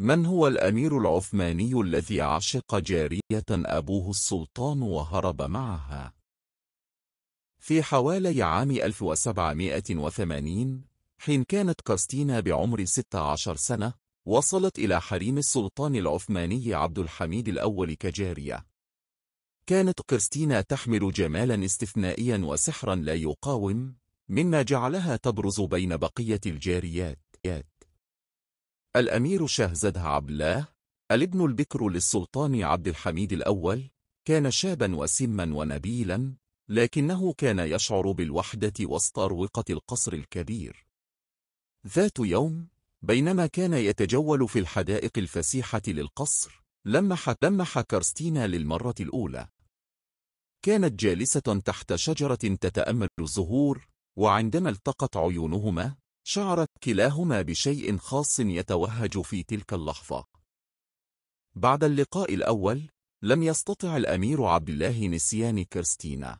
من هو الأمير العثماني الذي عشق جارية أبوه السلطان وهرب معها؟ في حوالي عام 1780 حين كانت كاستينا بعمر 16 سنة وصلت إلى حريم السلطان العثماني عبد الحميد الأول كجارية كانت كريستينا تحمل جمالا استثنائيا وسحرا لا يقاوم مما جعلها تبرز بين بقية الجاريات الأمير شهزاد عبلاه الابن البكر للسلطان عبد الحميد الأول كان شابا وسما ونبيلا لكنه كان يشعر بالوحدة وسط أروقة القصر الكبير ذات يوم بينما كان يتجول في الحدائق الفسيحة للقصر لمح, لمح كرستينا للمرة الأولى كانت جالسة تحت شجرة تتأمل الزهور وعندما التقت عيونهما شعرت كلاهما بشيء خاص يتوهج في تلك اللحظة بعد اللقاء الأول لم يستطع الأمير عبد الله نسيان كريستينا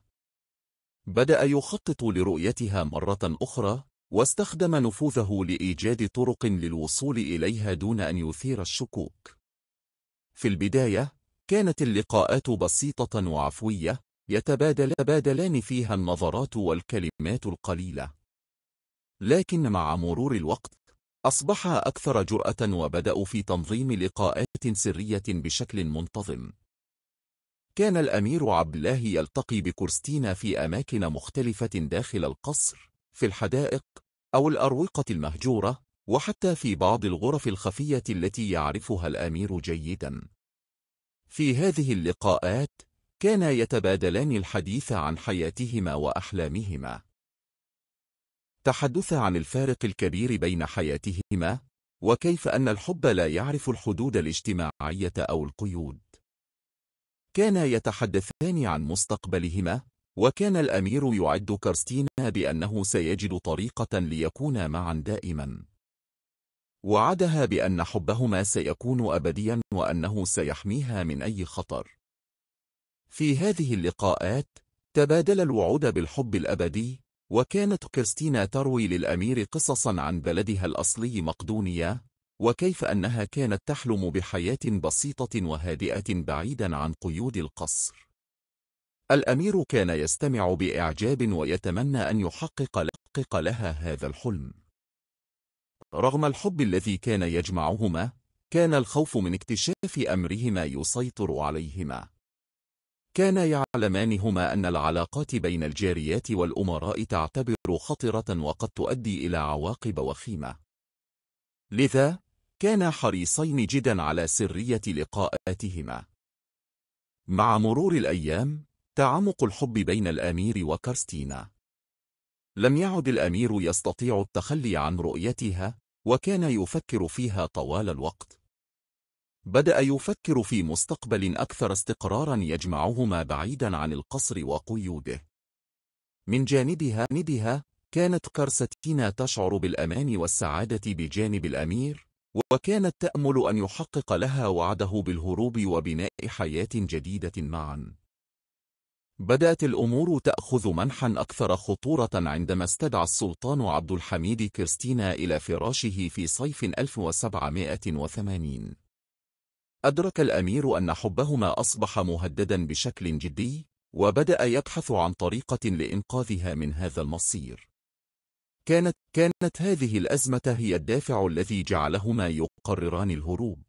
بدأ يخطط لرؤيتها مرة أخرى واستخدم نفوذه لإيجاد طرق للوصول إليها دون أن يثير الشكوك في البداية كانت اللقاءات بسيطة وعفوية يتبادلان فيها النظرات والكلمات القليلة لكن مع مرور الوقت أصبح أكثر جرأة وبدأوا في تنظيم لقاءات سرية بشكل منتظم كان الأمير عبد الله يلتقي بكرستينا في أماكن مختلفة داخل القصر في الحدائق أو الأروقة المهجورة وحتى في بعض الغرف الخفية التي يعرفها الأمير جيدا في هذه اللقاءات كانا يتبادلان الحديث عن حياتهما وأحلامهما تحدث عن الفارق الكبير بين حياتهما وكيف أن الحب لا يعرف الحدود الاجتماعية أو القيود كانا يتحدثان عن مستقبلهما وكان الأمير يعد كارستينا بأنه سيجد طريقة ليكونا معا دائما وعدها بأن حبهما سيكون أبديا وأنه سيحميها من أي خطر في هذه اللقاءات تبادل الوعود بالحب الأبدي وكانت كريستينا تروي للأمير قصصا عن بلدها الأصلي مقدونيا وكيف أنها كانت تحلم بحياة بسيطة وهادئة بعيدا عن قيود القصر الأمير كان يستمع بإعجاب ويتمنى أن يحقق لها هذا الحلم رغم الحب الذي كان يجمعهما كان الخوف من اكتشاف أمرهما يسيطر عليهما كان يعلمان هما أن العلاقات بين الجاريات والأمراء تعتبر خطرة وقد تؤدي إلى عواقب وخيمة لذا كانا حريصين جدا على سرية لقاءاتهما مع مرور الأيام تعمق الحب بين الأمير وكرستينا لم يعد الأمير يستطيع التخلي عن رؤيتها وكان يفكر فيها طوال الوقت بدأ يفكر في مستقبل أكثر استقرارا يجمعهما بعيدا عن القصر وقيوده من جانبها ندها كانت كارستينا تشعر بالأمان والسعادة بجانب الأمير وكانت تأمل أن يحقق لها وعده بالهروب وبناء حياة جديدة معا بدأت الأمور تأخذ منحا أكثر خطورة عندما استدعى السلطان عبد الحميد كريستينا إلى فراشه في صيف 1780 أدرك الأمير أن حبهما أصبح مهددا بشكل جدي وبدأ يبحث عن طريقة لإنقاذها من هذا المصير كانت, كانت هذه الأزمة هي الدافع الذي جعلهما يقرران الهروب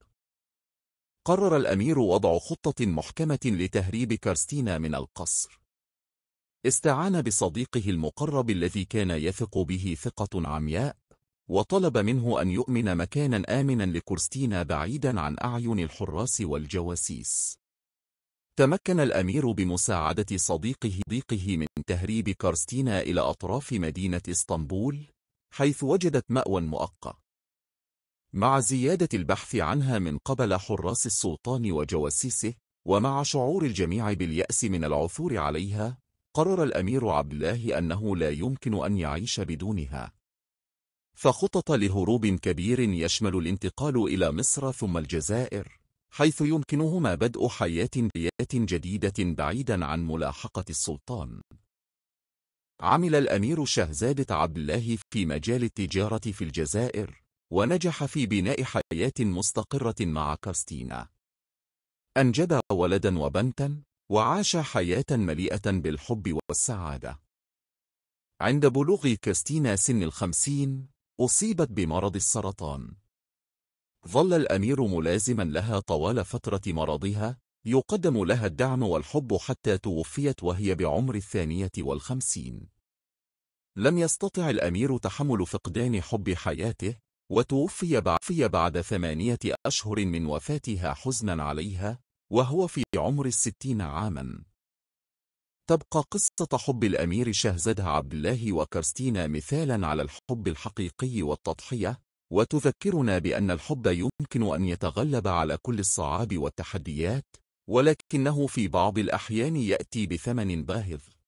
قرر الأمير وضع خطة محكمة لتهريب كارستينا من القصر استعان بصديقه المقرب الذي كان يثق به ثقة عمياء وطلب منه أن يؤمن مكانا آمنا لكرستينا بعيدا عن أعين الحراس والجواسيس تمكن الأمير بمساعدة صديقه ضيقه من تهريب كارستينا إلى أطراف مدينة اسطنبول حيث وجدت مأوى مؤقت مع زيادة البحث عنها من قبل حراس السلطان وجواسيسه ومع شعور الجميع باليأس من العثور عليها قرر الأمير عبد الله أنه لا يمكن أن يعيش بدونها فخطط لهروب كبير يشمل الانتقال إلى مصر ثم الجزائر حيث يمكنهما بدء حياة جديدة بعيدا عن ملاحقة السلطان عمل الأمير شهزادة عبد الله في مجال التجارة في الجزائر ونجح في بناء حياة مستقرة مع كرستينا أنجب ولدا وبنتا وعاش حياة مليئة بالحب والسعادة عند بلوغ كريستينا سن الخمسين أصيبت بمرض السرطان ظل الأمير ملازما لها طوال فترة مرضها يقدم لها الدعم والحب حتى توفيت وهي بعمر الثانية والخمسين لم يستطع الأمير تحمل فقدان حب حياته وتوفي بعد ثمانية أشهر من وفاتها حزنا عليها وهو في عمر الستين عاماً تبقى قصة حب الأمير شهزاد عبد الله وكرستينا مثالا على الحب الحقيقي والتضحية وتذكرنا بأن الحب يمكن أن يتغلب على كل الصعاب والتحديات ولكنه في بعض الأحيان يأتي بثمن باهظ